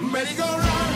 merry go run.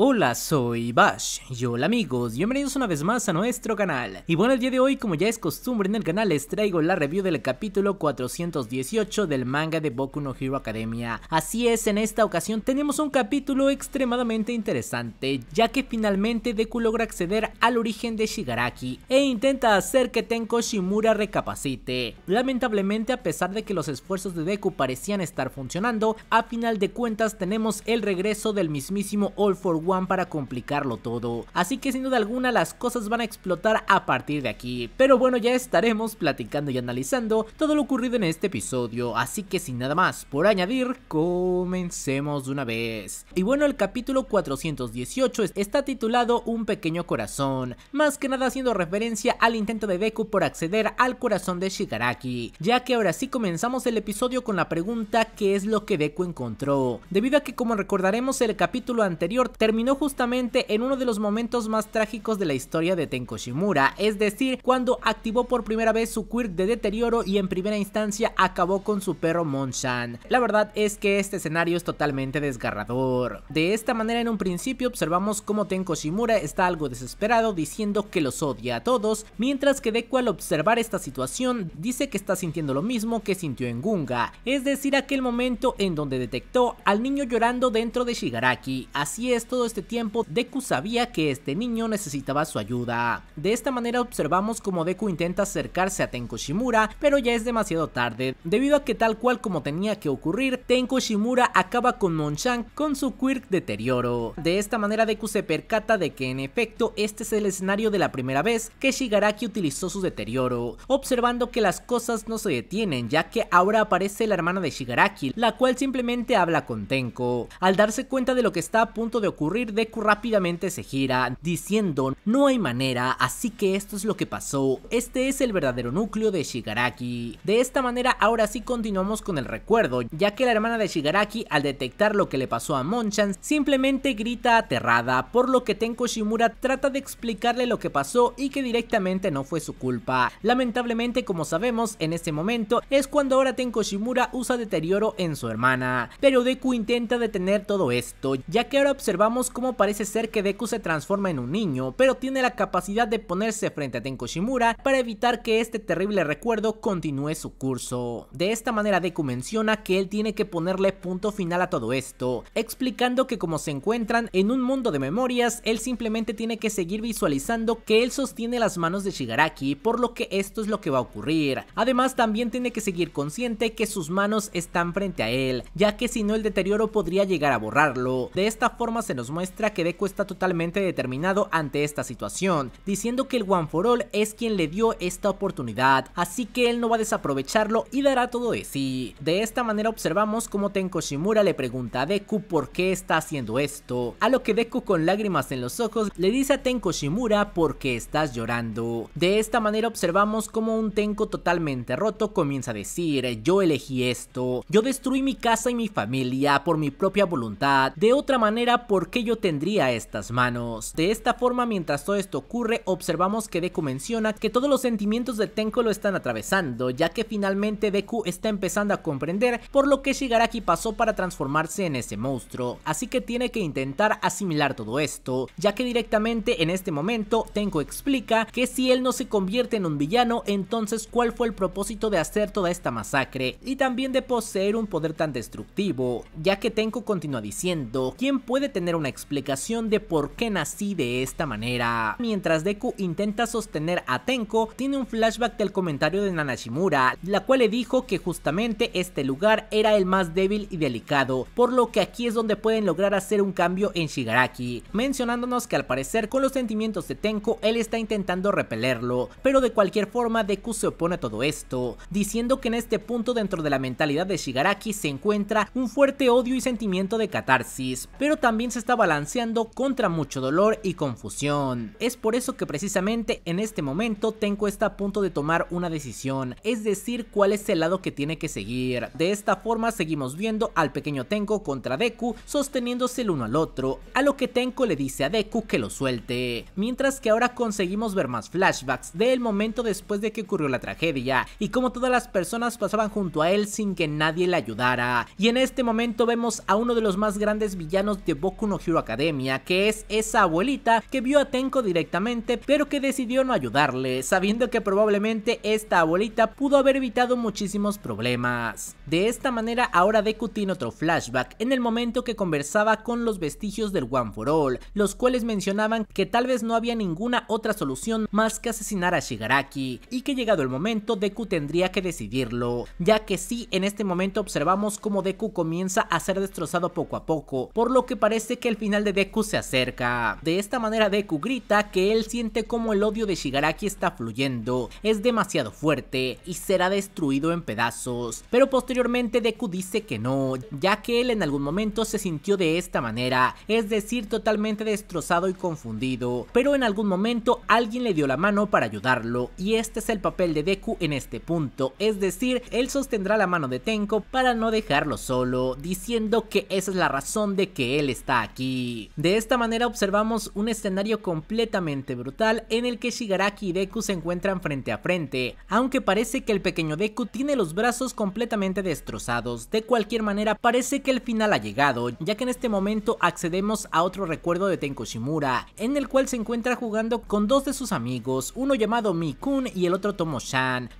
Hola, soy Bash y hola amigos, bienvenidos una vez más a nuestro canal. Y bueno, el día de hoy, como ya es costumbre en el canal, les traigo la review del capítulo 418 del manga de Boku no Hero Academia. Así es, en esta ocasión tenemos un capítulo extremadamente interesante, ya que finalmente Deku logra acceder al origen de Shigaraki e intenta hacer que Tenko Shimura recapacite. Lamentablemente, a pesar de que los esfuerzos de Deku parecían estar funcionando, a final de cuentas tenemos el regreso del mismísimo All for para complicarlo todo, así que sin duda alguna las cosas van a explotar a partir de aquí, pero bueno ya estaremos platicando y analizando todo lo ocurrido en este episodio, así que sin nada más por añadir, comencemos de una vez. Y bueno el capítulo 418 está titulado Un pequeño corazón, más que nada haciendo referencia al intento de Deku por acceder al corazón de Shigaraki, ya que ahora sí comenzamos el episodio con la pregunta ¿qué es lo que Deku encontró? Debido a que como recordaremos el capítulo anterior terminó Terminó justamente en uno de los momentos más trágicos de la historia de Tenko Shimura, es decir, cuando activó por primera vez su quirk de deterioro y en primera instancia acabó con su perro Monshan. La verdad es que este escenario es totalmente desgarrador. De esta manera en un principio observamos cómo Tenko Shimura está algo desesperado diciendo que los odia a todos, mientras que Deku al observar esta situación dice que está sintiendo lo mismo que sintió en Gunga, es decir aquel momento en donde detectó al niño llorando dentro de Shigaraki, así es todo este tiempo, Deku sabía que este niño necesitaba su ayuda. De esta manera observamos como Deku intenta acercarse a Tenko Shimura, pero ya es demasiado tarde, debido a que tal cual como tenía que ocurrir, Tenko Shimura acaba con Monchan con su quirk deterioro. De esta manera Deku se percata de que en efecto este es el escenario de la primera vez que Shigaraki utilizó su deterioro, observando que las cosas no se detienen ya que ahora aparece la hermana de Shigaraki, la cual simplemente habla con Tenko. Al darse cuenta de lo que está a punto de ocurrir, Deku rápidamente se gira diciendo no hay manera, así que esto es lo que pasó, este es el verdadero núcleo de Shigaraki. De esta manera ahora sí continuamos con el recuerdo, ya que la hermana de Shigaraki al detectar lo que le pasó a Monchan simplemente grita aterrada, por lo que Tenko Shimura trata de explicarle lo que pasó y que directamente no fue su culpa. Lamentablemente como sabemos en este momento es cuando ahora Tenko Shimura usa deterioro en su hermana, pero Deku intenta detener todo esto, ya que ahora observamos como parece ser que Deku se transforma en un niño, pero tiene la capacidad de ponerse frente a Tenko Shimura para evitar que este terrible recuerdo continúe su curso. De esta manera Deku menciona que él tiene que ponerle punto final a todo esto, explicando que como se encuentran en un mundo de memorias, él simplemente tiene que seguir visualizando que él sostiene las manos de Shigaraki, por lo que esto es lo que va a ocurrir. Además también tiene que seguir consciente que sus manos están frente a él, ya que si no el deterioro podría llegar a borrarlo. De esta forma se nos muestra que Deku está totalmente determinado ante esta situación, diciendo que el One for All es quien le dio esta oportunidad, así que él no va a desaprovecharlo y dará todo de sí. De esta manera observamos cómo Tenko Shimura le pregunta a Deku por qué está haciendo esto, a lo que Deku con lágrimas en los ojos le dice a Tenko Shimura por qué estás llorando. De esta manera observamos cómo un Tenko totalmente roto comienza a decir, yo elegí esto, yo destruí mi casa y mi familia por mi propia voluntad, de otra manera, ¿por qué yo tendría estas manos. De esta forma, mientras todo esto ocurre, observamos que Deku menciona que todos los sentimientos de Tenko lo están atravesando, ya que finalmente Deku está empezando a comprender por lo que Shigaraki pasó para transformarse en ese monstruo, así que tiene que intentar asimilar todo esto, ya que directamente en este momento Tenko explica que si él no se convierte en un villano, entonces cuál fue el propósito de hacer toda esta masacre, y también de poseer un poder tan destructivo, ya que Tenko continúa diciendo, ¿quién puede tener una explicación de por qué nací de esta manera. Mientras Deku intenta sostener a Tenko, tiene un flashback del comentario de Nanashimura, la cual le dijo que justamente este lugar era el más débil y delicado, por lo que aquí es donde pueden lograr hacer un cambio en Shigaraki, mencionándonos que al parecer con los sentimientos de Tenko él está intentando repelerlo, pero de cualquier forma Deku se opone a todo esto, diciendo que en este punto dentro de la mentalidad de Shigaraki se encuentra un fuerte odio y sentimiento de catarsis, pero también se está balanceando contra mucho dolor y confusión. Es por eso que precisamente en este momento Tenko está a punto de tomar una decisión, es decir cuál es el lado que tiene que seguir. De esta forma seguimos viendo al pequeño Tenko contra Deku sosteniéndose el uno al otro, a lo que Tenko le dice a Deku que lo suelte. Mientras que ahora conseguimos ver más flashbacks del momento después de que ocurrió la tragedia y cómo todas las personas pasaban junto a él sin que nadie le ayudara. Y en este momento vemos a uno de los más grandes villanos de Boku no Academia, que es esa abuelita que vio a Tenko directamente, pero que decidió no ayudarle, sabiendo que probablemente esta abuelita pudo haber evitado muchísimos problemas. De esta manera, ahora Deku tiene otro flashback en el momento que conversaba con los vestigios del One for All, los cuales mencionaban que tal vez no había ninguna otra solución más que asesinar a Shigaraki, y que llegado el momento Deku tendría que decidirlo, ya que sí en este momento observamos cómo Deku comienza a ser destrozado poco a poco, por lo que parece que el final de Deku se acerca. De esta manera Deku grita que él siente como el odio de Shigaraki está fluyendo, es demasiado fuerte y será destruido en pedazos. Pero posteriormente Deku dice que no, ya que él en algún momento se sintió de esta manera, es decir totalmente destrozado y confundido. Pero en algún momento alguien le dio la mano para ayudarlo y este es el papel de Deku en este punto, es decir, él sostendrá la mano de Tenko para no dejarlo solo, diciendo que esa es la razón de que él está aquí de esta manera observamos un escenario completamente brutal en el que Shigaraki y Deku se encuentran frente a frente, aunque parece que el pequeño Deku tiene los brazos completamente destrozados. De cualquier manera parece que el final ha llegado, ya que en este momento accedemos a otro recuerdo de Tenko Shimura, en el cual se encuentra jugando con dos de sus amigos, uno llamado Mikun y el otro tomo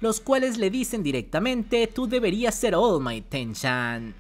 los cuales le dicen directamente tú deberías ser All My ten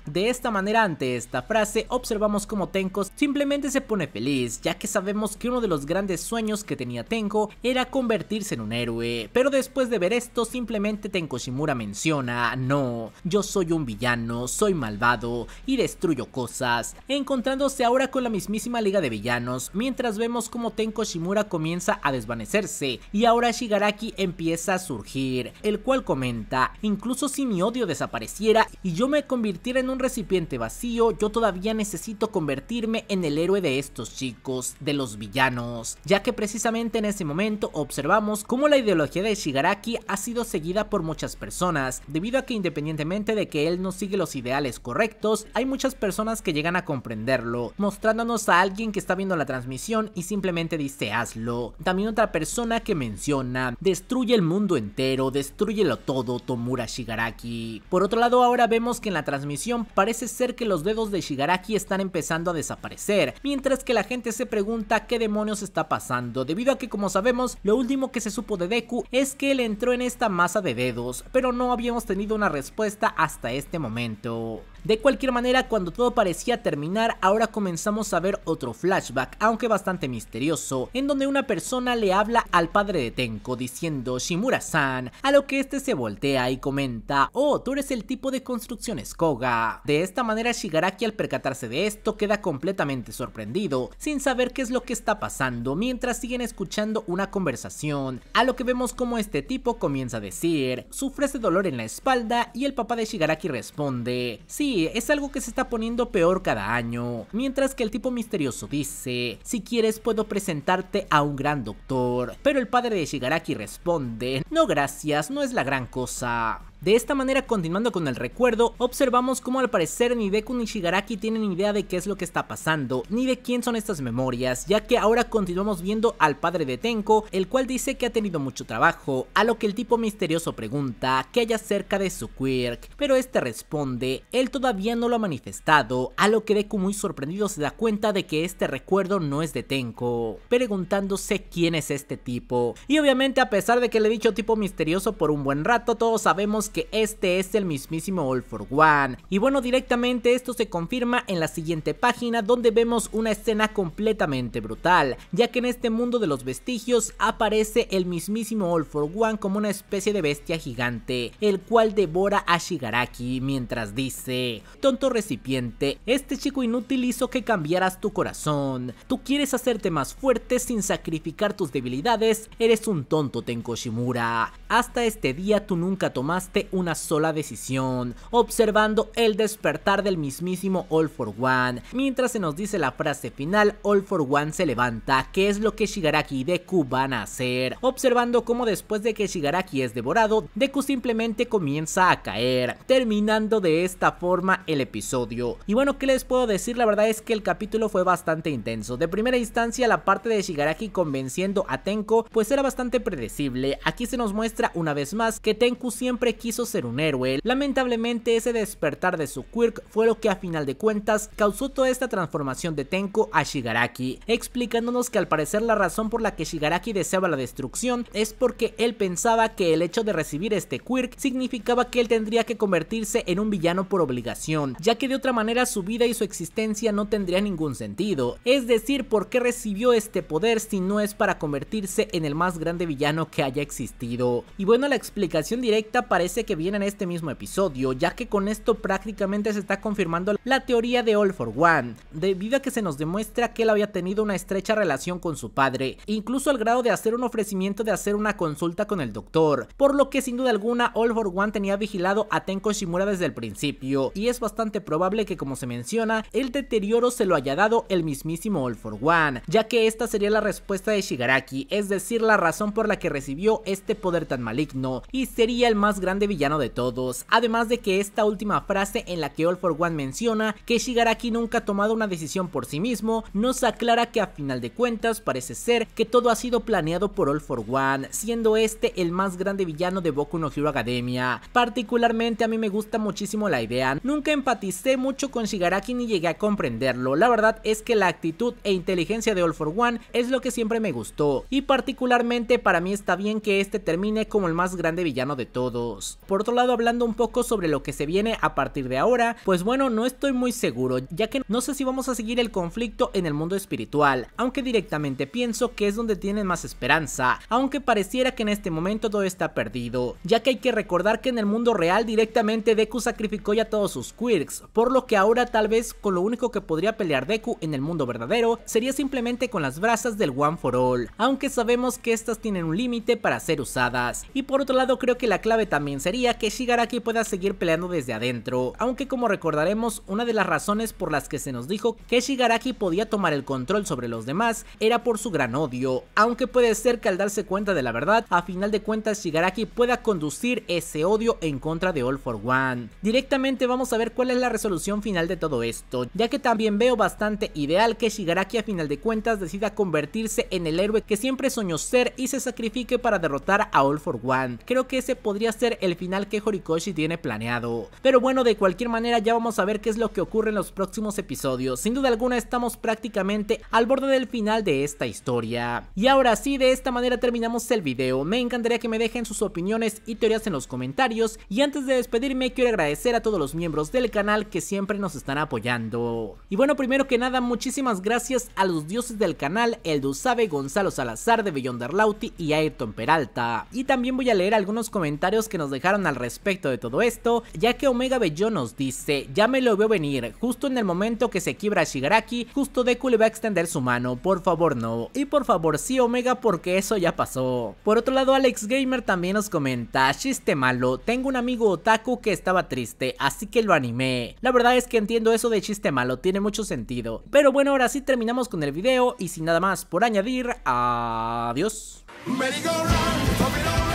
De esta manera ante esta frase observamos como Tenko simplemente se pone feliz, ya que sabemos que uno de los grandes sueños que tenía Tenko era convertirse en un héroe, pero después de ver esto simplemente Tenko Shimura menciona, no, yo soy un villano, soy malvado y destruyo cosas, encontrándose ahora con la mismísima liga de villanos, mientras vemos como Tenko Shimura comienza a desvanecerse y ahora Shigaraki empieza a surgir, el cual comenta, incluso si mi odio desapareciera y yo me convirtiera en un recipiente vacío, yo todavía necesito convertirme en el héroe de estos chicos, de los villanos, ya que precisamente en ese momento observamos cómo la ideología de Shigaraki ha sido seguida por muchas personas, debido a que independientemente de que él no sigue los ideales correctos, hay muchas personas que llegan a comprenderlo, mostrándonos a alguien que está viendo la transmisión y simplemente dice hazlo. También otra persona que menciona, destruye el mundo entero, destruyelo todo, Tomura Shigaraki. Por otro lado, ahora vemos que en la transmisión parece ser que los dedos de Shigaraki están empezando a desaparecer mientras que la gente se pregunta qué demonios está pasando, debido a que como sabemos, lo último que se supo de Deku es que él entró en esta masa de dedos, pero no habíamos tenido una respuesta hasta este momento. De cualquier manera, cuando todo parecía terminar, ahora comenzamos a ver otro flashback, aunque bastante misterioso, en donde una persona le habla al padre de Tenko diciendo Shimura-san, a lo que este se voltea y comenta, oh, tú eres el tipo de construcción Koga. De esta manera Shigaraki al percatarse de esto queda completamente sorprendido, sin saber qué es lo que está pasando, mientras siguen escuchando una conversación, a lo que vemos como este tipo comienza a decir, sufre ese dolor en la espalda y el papá de Shigaraki responde, sí, es algo que se está poniendo peor cada año, mientras que el tipo misterioso dice, si quieres puedo presentarte a un gran doctor, pero el padre de Shigaraki responde, no gracias, no es la gran cosa. De esta manera, continuando con el recuerdo, observamos cómo al parecer ni Deku ni Shigaraki tienen idea de qué es lo que está pasando, ni de quién son estas memorias, ya que ahora continuamos viendo al padre de Tenko, el cual dice que ha tenido mucho trabajo, a lo que el tipo misterioso pregunta qué hay acerca de su quirk, pero este responde, él todavía no lo ha manifestado, a lo que Deku muy sorprendido se da cuenta de que este recuerdo no es de Tenko, preguntándose quién es este tipo. Y obviamente a pesar de que le he dicho tipo misterioso por un buen rato, todos sabemos que este es el mismísimo All for One. Y bueno, directamente esto se confirma en la siguiente página donde vemos una escena completamente brutal, ya que en este mundo de los vestigios aparece el mismísimo All for One como una especie de bestia gigante, el cual devora a Shigaraki mientras dice, tonto recipiente, este chico inútil hizo que cambiaras tu corazón, tú quieres hacerte más fuerte sin sacrificar tus debilidades, eres un tonto Shimura hasta este día tú nunca tomaste una sola decisión, observando el despertar del mismísimo All for One. Mientras se nos dice la frase final, All for One se levanta, que es lo que Shigaraki y Deku van a hacer, observando cómo después de que Shigaraki es devorado, Deku simplemente comienza a caer, terminando de esta forma el episodio. Y bueno, ¿qué les puedo decir? La verdad es que el capítulo fue bastante intenso. De primera instancia, la parte de Shigaraki convenciendo a Tenko, pues era bastante predecible. Aquí se nos muestra una vez más que Tenku siempre quiso ser un héroe. Lamentablemente ese despertar de su quirk fue lo que a final de cuentas causó toda esta transformación de Tenku a Shigaraki, explicándonos que al parecer la razón por la que Shigaraki deseaba la destrucción es porque él pensaba que el hecho de recibir este quirk significaba que él tendría que convertirse en un villano por obligación, ya que de otra manera su vida y su existencia no tendría ningún sentido. Es decir, ¿por qué recibió este poder si no es para convertirse en el más grande villano que haya existido? Y bueno, la explicación directa parece que viene en este mismo episodio, ya que con esto prácticamente se está confirmando la teoría de All for One, debido a que se nos demuestra que él había tenido una estrecha relación con su padre, incluso al grado de hacer un ofrecimiento de hacer una consulta con el doctor, por lo que sin duda alguna All for One tenía vigilado a Tenko Shimura desde el principio, y es bastante probable que como se menciona, el deterioro se lo haya dado el mismísimo All for One, ya que esta sería la respuesta de Shigaraki, es decir, la razón por la que recibió este poder tan maligno y sería el más grande villano de todos, además de que esta última frase en la que All for One menciona que Shigaraki nunca ha tomado una decisión por sí mismo, nos aclara que a final de cuentas parece ser que todo ha sido planeado por All for One, siendo este el más grande villano de Boku no Hero Academia. Particularmente a mí me gusta muchísimo la idea, nunca empaticé mucho con Shigaraki ni llegué a comprenderlo, la verdad es que la actitud e inteligencia de All for One es lo que siempre me gustó, y particularmente para mí está bien que este termine como el más grande villano de todos. Por otro lado, hablando un poco sobre lo que se viene a partir de ahora, pues bueno, no estoy muy seguro, ya que no sé si vamos a seguir el conflicto en el mundo espiritual, aunque directamente pienso que es donde tienen más esperanza, aunque pareciera que en este momento todo está perdido, ya que hay que recordar que en el mundo real directamente Deku sacrificó ya todos sus quirks, por lo que ahora tal vez con lo único que podría pelear Deku en el mundo verdadero sería simplemente con las brasas del One for All, aunque sabemos que estas tienen un límite para ser usadas. Y por otro lado creo que la clave también sería que Shigaraki pueda seguir peleando desde adentro, aunque como recordaremos una de las razones por las que se nos dijo que Shigaraki podía tomar el control sobre los demás era por su gran odio, aunque puede ser que al darse cuenta de la verdad, a final de cuentas Shigaraki pueda conducir ese odio en contra de All for One. Directamente vamos a ver cuál es la resolución final de todo esto, ya que también veo bastante ideal que Shigaraki a final de cuentas decida convertirse en el héroe que siempre soñó ser y se sacrifique para derrotar a All for One. Creo que ese podría ser el final que Horikoshi tiene planeado. Pero bueno, de cualquier manera ya vamos a ver qué es lo que ocurre en los próximos episodios. Sin duda alguna estamos prácticamente al borde del final de esta historia. Y ahora sí, de esta manera terminamos el video. Me encantaría que me dejen sus opiniones y teorías en los comentarios. Y antes de despedirme, quiero agradecer a todos los miembros del canal que siempre nos están apoyando. Y bueno, primero que nada, muchísimas gracias a los dioses del canal, el Dusabe, Gonzalo Salazar de Lauti y Ayrton Peralta también voy a leer algunos comentarios que nos dejaron al respecto de todo esto, ya que Omega Bello nos dice, ya me lo veo venir, justo en el momento que se quiebra Shigaraki, justo Deku le va a extender su mano, por favor no, y por favor sí Omega porque eso ya pasó. Por otro lado Alex Gamer también nos comenta, chiste malo, tengo un amigo otaku que estaba triste, así que lo animé. La verdad es que entiendo eso de chiste malo, tiene mucho sentido. Pero bueno, ahora sí terminamos con el video y sin nada más por añadir, adiós. Many go round,